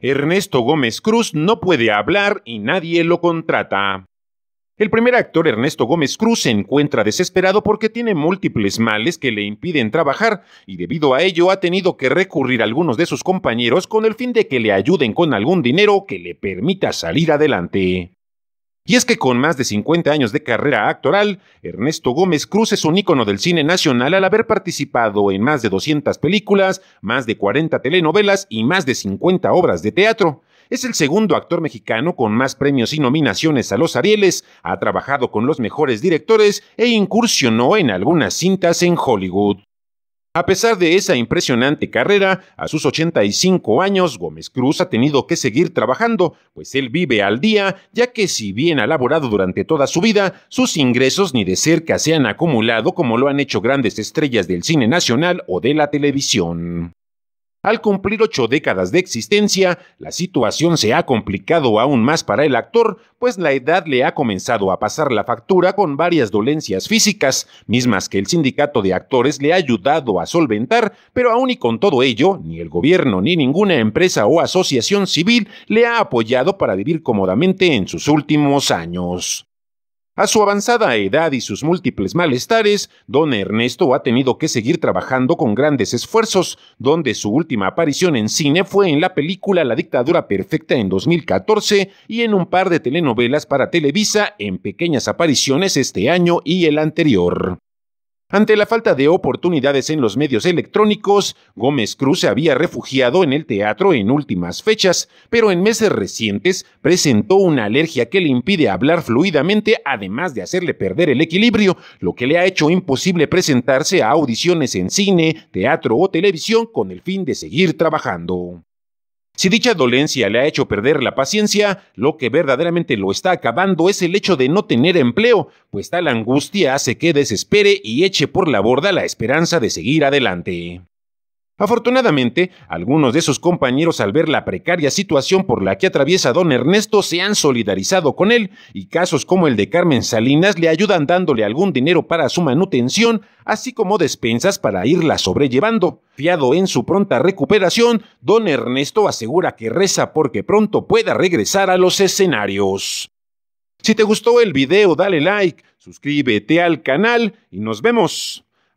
Ernesto Gómez Cruz no puede hablar y nadie lo contrata. El primer actor Ernesto Gómez Cruz se encuentra desesperado porque tiene múltiples males que le impiden trabajar y debido a ello ha tenido que recurrir a algunos de sus compañeros con el fin de que le ayuden con algún dinero que le permita salir adelante. Y es que con más de 50 años de carrera actoral, Ernesto Gómez Cruz es un ícono del cine nacional al haber participado en más de 200 películas, más de 40 telenovelas y más de 50 obras de teatro. Es el segundo actor mexicano con más premios y nominaciones a los Arieles, ha trabajado con los mejores directores e incursionó en algunas cintas en Hollywood. A pesar de esa impresionante carrera, a sus 85 años, Gómez Cruz ha tenido que seguir trabajando, pues él vive al día, ya que si bien ha laborado durante toda su vida, sus ingresos ni de cerca se han acumulado como lo han hecho grandes estrellas del cine nacional o de la televisión. Al cumplir ocho décadas de existencia, la situación se ha complicado aún más para el actor, pues la edad le ha comenzado a pasar la factura con varias dolencias físicas, mismas que el sindicato de actores le ha ayudado a solventar, pero aún y con todo ello, ni el gobierno ni ninguna empresa o asociación civil le ha apoyado para vivir cómodamente en sus últimos años. A su avanzada edad y sus múltiples malestares, don Ernesto ha tenido que seguir trabajando con grandes esfuerzos, donde su última aparición en cine fue en la película La Dictadura Perfecta en 2014 y en un par de telenovelas para Televisa en pequeñas apariciones este año y el anterior. Ante la falta de oportunidades en los medios electrónicos, Gómez Cruz se había refugiado en el teatro en últimas fechas, pero en meses recientes presentó una alergia que le impide hablar fluidamente, además de hacerle perder el equilibrio, lo que le ha hecho imposible presentarse a audiciones en cine, teatro o televisión con el fin de seguir trabajando. Si dicha dolencia le ha hecho perder la paciencia, lo que verdaderamente lo está acabando es el hecho de no tener empleo, pues tal angustia hace que desespere y eche por la borda la esperanza de seguir adelante. Afortunadamente, algunos de sus compañeros al ver la precaria situación por la que atraviesa don Ernesto se han solidarizado con él y casos como el de Carmen Salinas le ayudan dándole algún dinero para su manutención, así como despensas para irla sobrellevando. Fiado en su pronta recuperación, don Ernesto asegura que reza porque pronto pueda regresar a los escenarios. Si te gustó el video dale like, suscríbete al canal y nos vemos.